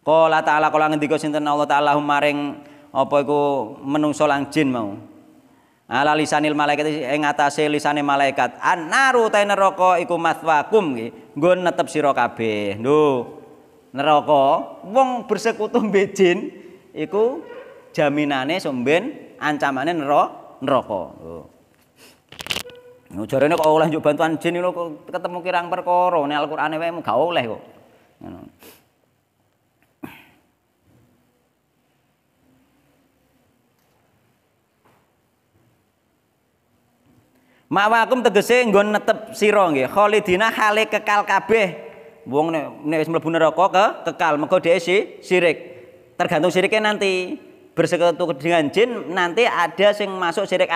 Qala ta'ala qala ngendika sinten Allah ta'ala humareng apa iku menungso lan jin mau. Ala lisanil malaikat ing atase lisane malaikat. an naru ta neraka iku mathwakum nggih. Nggon netep sira kabeh. Lho, neraka wong bersekutu mbek jin iku jaminane somben ancamane neraka. Nero, Nujarene kok oleh njuk bantuan jin lho ketemu kirang perkara ne Al-Qur'ane wae gak oleh kok. Mawakum tegese nggon netep sira nggih. Khalidina hale kekal kabeh. Wong nek nek wis mlebu neraka ke kekal mergo dhek si sirik. Tergantung sirike nanti. Bersekutu dengan jin nanti ada sing masuk sirik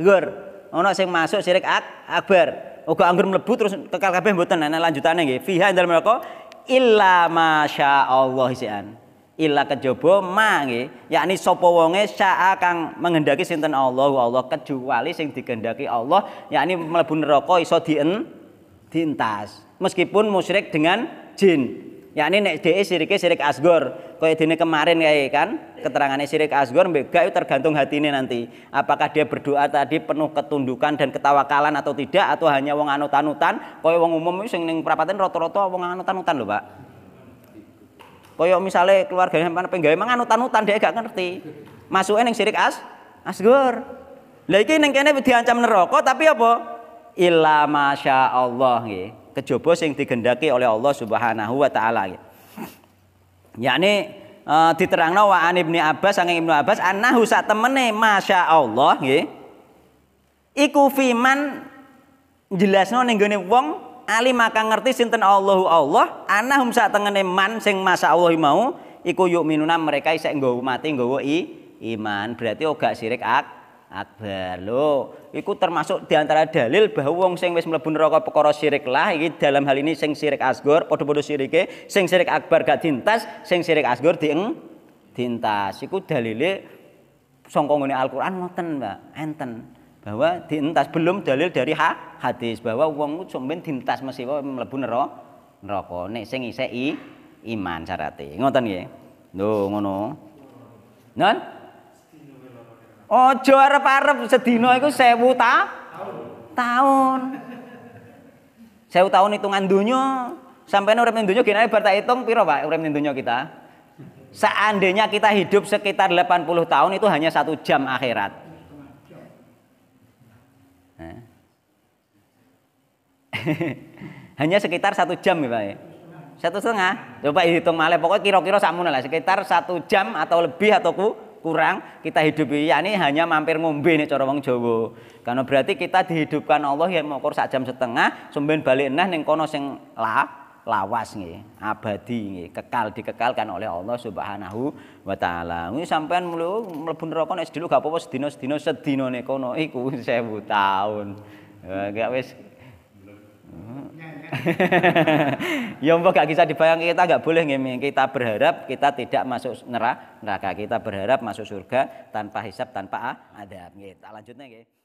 gur. Ono sing masuk sirik ak akbar. Uga anggur mlebu terus kekal kabeh mboten ana lanjutane nggih. Fiha dalam neraka illa masya Allah sian. Ilah kejaba ma nggih yakni sapa wonge syaa kang ngendhaki sinten Allah Allah kecuali sing dikehendaki Allah yakni mlebu neraka iso dien dientas meskipun musyrik dengan jin yakni nek dhewe sirike sirik asgor kaya dene kemarin kae kan keterangannya sirik asgor mbek gak tergantung hatine nanti apakah dia berdoa tadi penuh ketundukan dan ketawakalan atau tidak atau hanya wong anut-anutan kaya wong umum sing ning prapaten rata-rata wong anut-anutan lho Pak Kaya misalnya keluarganya sampean penggawe mangan utan-utan dia gak ngerti. Masuke ning Sirik as asgur. Lah iki ning kene diancam neraka tapi apa? Illa masya Allah nggih. Kejaba sing digendaki oleh Allah Subhanahu wa taala nggih. Yakni uh, diterangno wa an ibni Abbas saking Ibnu Abbas annahu sak temene masya Allah nggih. Iku fiman jelasno ning gone wong alim maka ngerti sinten Allahu Allah anahum sak tengene man sing masa Allah mau iku yuk minuna mereka isek nggawa mati nggawa i iman berarti oga sirik ak akbar lo iku termasuk diantara dalil bahwa wong sing wis mlebu neraka perkara syirik lah iki dalam hal ini sing syirik asgor padha-padha syirike sing syirik akbar gak dintas sing syirik asgor dieng dintas iku dalile sangka ngene Al-Qur'an ngoten Mbak enten bahwa dientas belum dalil dari ha, hadis bahwa wong ku sampean dientas mesti wae mlebu neraka nek sing isih iman syarate ngoten nggih lho ngono non Ojo arep-arep sedina iku 1000 ta tahun. 1000 tahun hitungan dunia sampai nurem dunia donya genane bar hitung piro Pak nurem dunia kita? Seandainya kita hidup sekitar 80 tahun itu hanya satu jam akhirat. Eh? Hanya sekitar satu jam ya Pak ya. Satu setengah. Coba hitung malah pokoknya kira-kira sakmuna lah sekitar satu jam atau lebih atau ku, kurang kita hidupi ya ini hanya mampir ngombe nih cara wong Jawa. Karena berarti kita dihidupkan Allah yang mau sak jam setengah, semben balik nah ning kono sing lah lawas nih, abadi nih, kekal dikekalkan oleh Allah Subhanahu wa taala. Kuwi sampean mlebu neraka nek sedilo gak apa-apa sedino sedino sedinane kono iku 1000 tahun. Eh, gak wis ya mbok gak bisa dibayang kita gak boleh ngene kita berharap kita tidak masuk neraka kita berharap masuk surga tanpa hisap tanpa adab nggih tak lanjutnya nggih